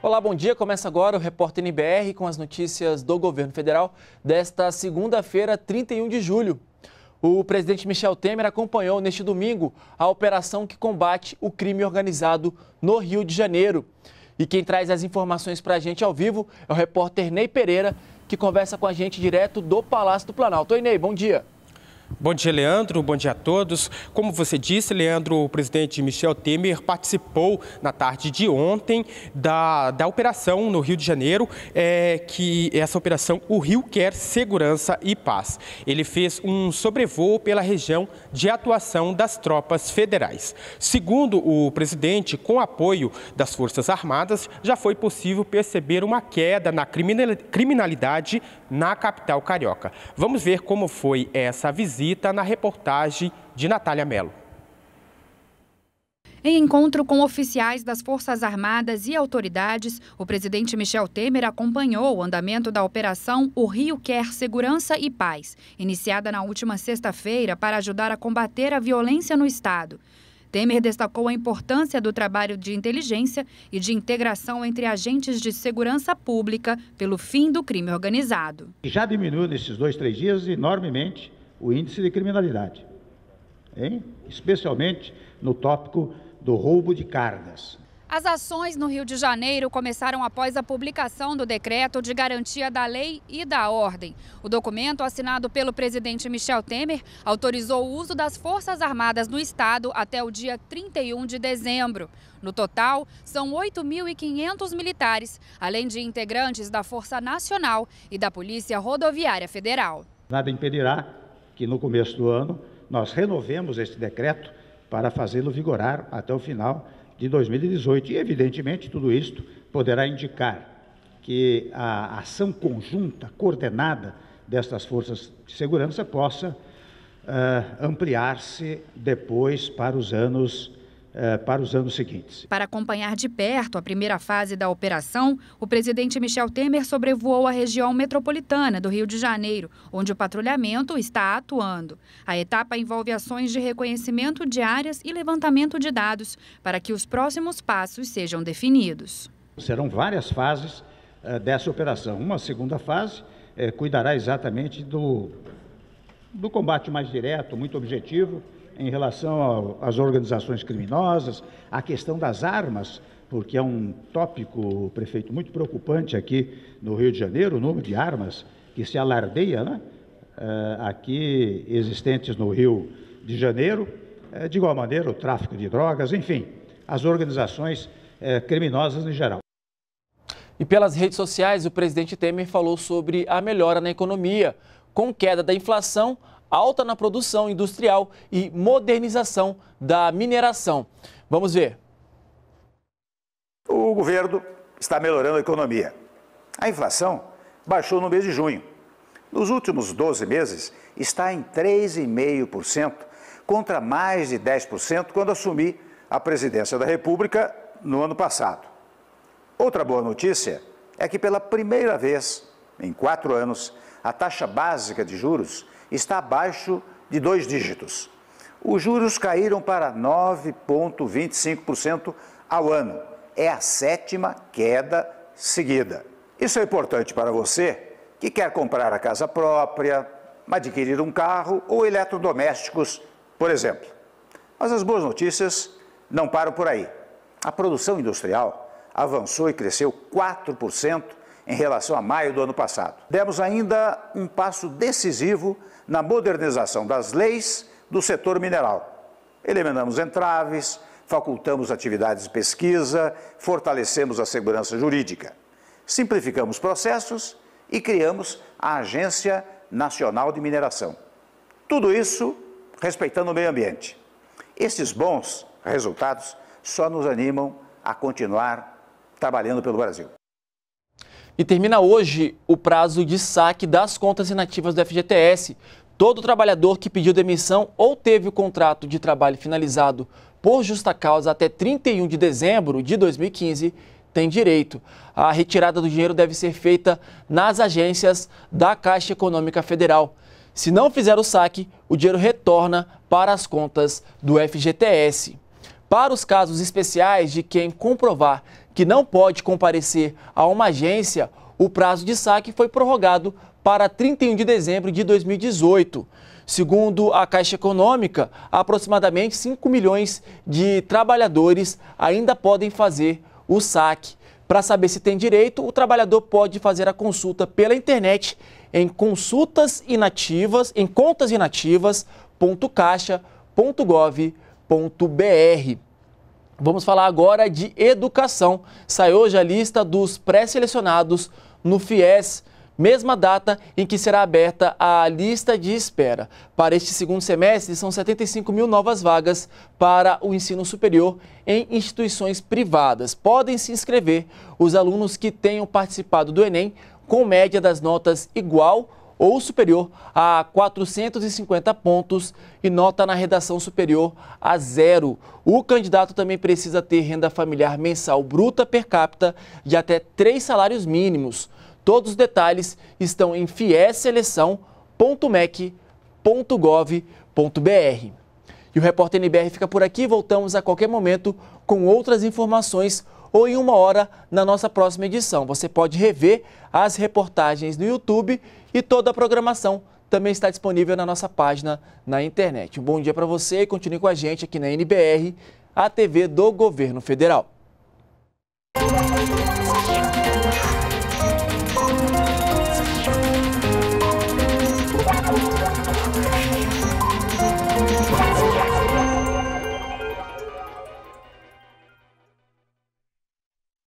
Olá, bom dia. Começa agora o Repórter NBR com as notícias do governo federal desta segunda-feira, 31 de julho. O presidente Michel Temer acompanhou neste domingo a operação que combate o crime organizado no Rio de Janeiro. E quem traz as informações para a gente ao vivo é o repórter Ney Pereira, que conversa com a gente direto do Palácio do Planalto. Oi, Ney, bom dia. Bom dia, Leandro. Bom dia a todos. Como você disse, Leandro, o presidente Michel Temer participou na tarde de ontem da, da operação no Rio de Janeiro, é, que essa operação O Rio Quer Segurança e Paz. Ele fez um sobrevoo pela região de atuação das tropas federais. Segundo o presidente, com apoio das Forças Armadas, já foi possível perceber uma queda na criminalidade na capital carioca. Vamos ver como foi essa visita Anitta na reportagem de Natália Mello. Em encontro com oficiais das Forças Armadas e autoridades, o presidente Michel Temer acompanhou o andamento da operação O Rio Quer Segurança e Paz, iniciada na última sexta-feira para ajudar a combater a violência no Estado. Temer destacou a importância do trabalho de inteligência e de integração entre agentes de segurança pública pelo fim do crime organizado. Já diminuiu nesses dois, três dias enormemente o índice de criminalidade, hein? especialmente no tópico do roubo de cargas. As ações no Rio de Janeiro começaram após a publicação do decreto de garantia da lei e da ordem. O documento, assinado pelo presidente Michel Temer, autorizou o uso das Forças Armadas no Estado até o dia 31 de dezembro. No total, são 8.500 militares, além de integrantes da Força Nacional e da Polícia Rodoviária Federal. Nada impedirá que no começo do ano nós renovemos este decreto para fazê-lo vigorar até o final de 2018. E, evidentemente, tudo isto poderá indicar que a ação conjunta, coordenada destas forças de segurança possa uh, ampliar-se depois para os anos eh, para os anos seguintes. Para acompanhar de perto a primeira fase da operação, o presidente Michel Temer sobrevoou a região metropolitana do Rio de Janeiro, onde o patrulhamento está atuando. A etapa envolve ações de reconhecimento de áreas e levantamento de dados para que os próximos passos sejam definidos. Serão várias fases eh, dessa operação. Uma segunda fase eh, cuidará exatamente do do combate mais direto, muito objetivo, em relação às organizações criminosas, à questão das armas, porque é um tópico, prefeito, muito preocupante aqui no Rio de Janeiro, o número de armas que se alardeia, né? Eh, aqui existentes no Rio de Janeiro, eh, de igual maneira o tráfico de drogas, enfim, as organizações eh, criminosas em geral. E pelas redes sociais, o presidente Temer falou sobre a melhora na economia, com queda da inflação, alta na produção industrial e modernização da mineração. Vamos ver. O governo está melhorando a economia. A inflação baixou no mês de junho. Nos últimos 12 meses, está em 3,5%, contra mais de 10% quando assumi a presidência da República no ano passado. Outra boa notícia é que, pela primeira vez em quatro anos, a taxa básica de juros está abaixo de dois dígitos. Os juros caíram para 9,25% ao ano. É a sétima queda seguida. Isso é importante para você que quer comprar a casa própria, adquirir um carro ou eletrodomésticos, por exemplo. Mas as boas notícias não param por aí. A produção industrial avançou e cresceu 4% em relação a maio do ano passado. Demos ainda um passo decisivo na modernização das leis do setor mineral. Eliminamos entraves, facultamos atividades de pesquisa, fortalecemos a segurança jurídica, simplificamos processos e criamos a Agência Nacional de Mineração. Tudo isso respeitando o meio ambiente. Esses bons resultados só nos animam a continuar trabalhando pelo Brasil. E termina hoje o prazo de saque das contas inativas do FGTS. Todo trabalhador que pediu demissão ou teve o contrato de trabalho finalizado por justa causa até 31 de dezembro de 2015 tem direito. A retirada do dinheiro deve ser feita nas agências da Caixa Econômica Federal. Se não fizer o saque, o dinheiro retorna para as contas do FGTS. Para os casos especiais de quem comprovar que não pode comparecer a uma agência, o prazo de saque foi prorrogado para 31 de dezembro de 2018. Segundo a Caixa Econômica, aproximadamente 5 milhões de trabalhadores ainda podem fazer o saque. Para saber se tem direito, o trabalhador pode fazer a consulta pela internet em consultas inativas, em contas inativas.caixa.gov.br. Vamos falar agora de educação. Saiu hoje a lista dos pré-selecionados no FIES, mesma data em que será aberta a lista de espera. Para este segundo semestre, são 75 mil novas vagas para o ensino superior em instituições privadas. Podem se inscrever os alunos que tenham participado do Enem com média das notas igual ou superior a 450 pontos e nota na redação superior a zero. O candidato também precisa ter renda familiar mensal bruta per capita de até três salários mínimos. Todos os detalhes estão em fieseleção.mec.gov.br. E o repórter NBR fica por aqui. Voltamos a qualquer momento com outras informações ou em uma hora na nossa próxima edição. Você pode rever as reportagens no YouTube e toda a programação também está disponível na nossa página na internet. Um bom dia para você e continue com a gente aqui na NBR, a TV do Governo Federal.